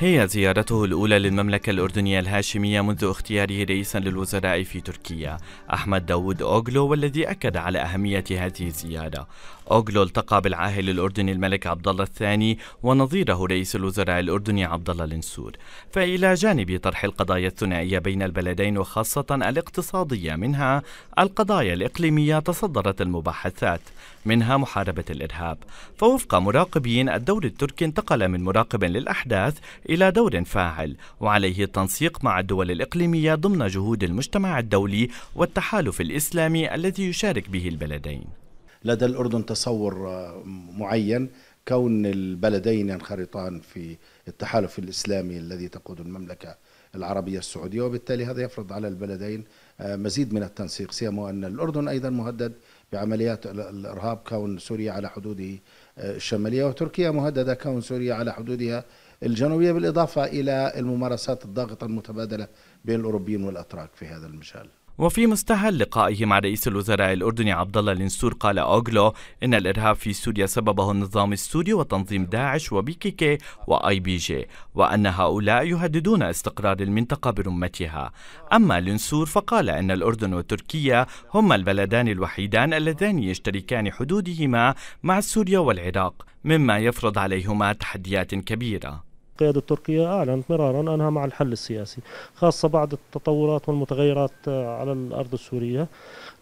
هي زيارته الأولى للمملكة الأردنية الهاشمية منذ اختياره رئيسا للوزراء في تركيا أحمد داود أوغلو والذي أكد على أهمية هذه الزيارة أوغلو التقى بالعاهل الأردني الملك عبد الله الثاني ونظيره رئيس الوزراء الأردني عبد الله النسور فإلى جانب طرح القضايا الثنائية بين البلدين وخاصة الاقتصادية منها القضايا الإقليمية تصدرت المباحثات منها محاربة الإرهاب فوفق مراقبين الدور التركي انتقل من مراقب للأحداث إلى دور فاعل وعليه التنسيق مع الدول الإقليمية ضمن جهود المجتمع الدولي والتحالف الإسلامي الذي يشارك به البلدين لدى الأردن تصور معين كون البلدين ينخرطان في التحالف الإسلامي الذي تقود المملكة العربية السعودية وبالتالي هذا يفرض على البلدين مزيد من التنسيق سيما أن الأردن أيضا مهدد بعمليات الإرهاب كون سوريا على حدوده الشمالية وتركيا مهددة كون سوريا على حدودها الجنوبية بالإضافة إلى الممارسات الضاغطة المتبادلة بين الأوروبيين والأتراك في هذا المجال وفي مستهل لقائه مع رئيس الوزراء الاردني عبد الله لنسور قال اوغلو ان الارهاب في سوريا سببه النظام السوري وتنظيم داعش وبيكيكي واي بي جي وان هؤلاء يهددون استقرار المنطقه برمتها اما لنسور فقال ان الاردن وتركيا هما البلدان الوحيدان اللذان يشتركان حدودهما مع سوريا والعراق مما يفرض عليهما تحديات كبيره القيادة التركية أعلنت مرارا أنها مع الحل السياسي خاصة بعد التطورات والمتغيرات آه، على الأرض السورية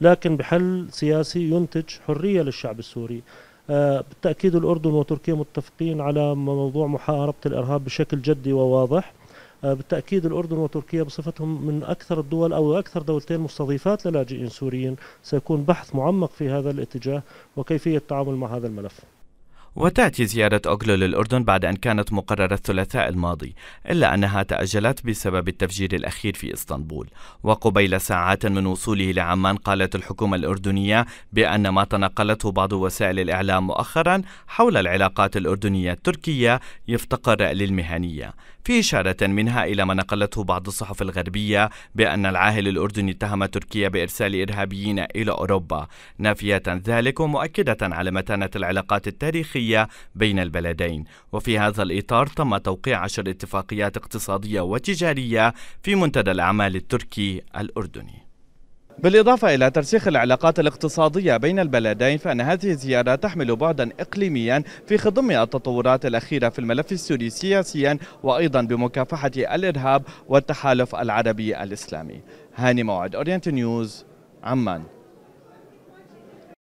لكن بحل سياسي ينتج حرية للشعب السوري آه، بالتأكيد الأردن وتركيا متفقين على موضوع محاربة الإرهاب بشكل جدي وواضح آه، بالتأكيد الأردن وتركيا بصفتهم من أكثر الدول أو أكثر دولتين مستضيفات للاجئين سوريين سيكون بحث معمق في هذا الاتجاه وكيفية التعامل مع هذا الملف وتأتي زيارة أوغلو للأردن بعد أن كانت مقررة الثلاثاء الماضي إلا أنها تأجلت بسبب التفجير الأخير في إسطنبول وقبيل ساعات من وصوله لعمان قالت الحكومة الأردنية بأن ما تنقلته بعض وسائل الإعلام مؤخرا حول العلاقات الأردنية التركية يفتقر للمهنية في إشارة منها إلى ما نقلته بعض الصحف الغربية بأن العاهل الأردني اتهم تركيا بإرسال إرهابيين إلى أوروبا نافية ذلك ومؤكدة على متانة العلاقات التاريخية الاقتصادية بين البلدين وفي هذا الإطار تم توقيع عشر اتفاقيات اقتصادية وتجارية في منتدى الأعمال التركي الأردني بالإضافة إلى ترسيخ العلاقات الاقتصادية بين البلدين فإن هذه الزيارة تحمل بعدا إقليميا في خضم التطورات الأخيرة في الملف السوري سياسيا وأيضا بمكافحة الإرهاب والتحالف العربي الإسلامي هاني موعد أورينت نيوز عمان